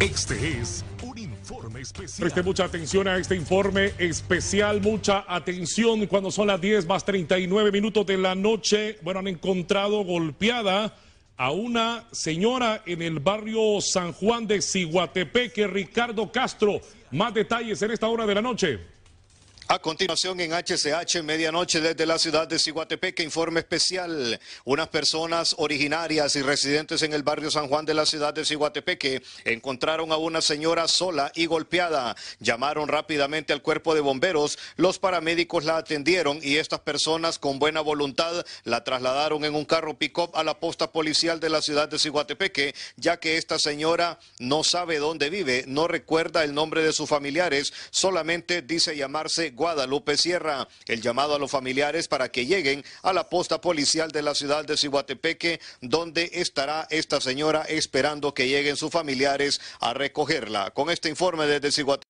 Este es un informe especial. Preste mucha atención a este informe especial, mucha atención cuando son las 10 más 39 minutos de la noche. Bueno, han encontrado golpeada a una señora en el barrio San Juan de Ciguatepeque, Ricardo Castro. Más detalles en esta hora de la noche. A continuación en HCH Medianoche desde la ciudad de Ciguatepeque, informe especial. Unas personas originarias y residentes en el barrio San Juan de la ciudad de Ciguatepeque encontraron a una señora sola y golpeada. Llamaron rápidamente al cuerpo de bomberos, los paramédicos la atendieron y estas personas con buena voluntad la trasladaron en un carro pick-up a la posta policial de la ciudad de Ciguatepeque, ya que esta señora no sabe dónde vive, no recuerda el nombre de sus familiares, solamente dice llamarse Guadalupe Sierra. El llamado a los familiares para que lleguen a la posta policial de la ciudad de Cihuatepeque, donde estará esta señora esperando que lleguen sus familiares a recogerla. Con este informe desde Cihuatepeque,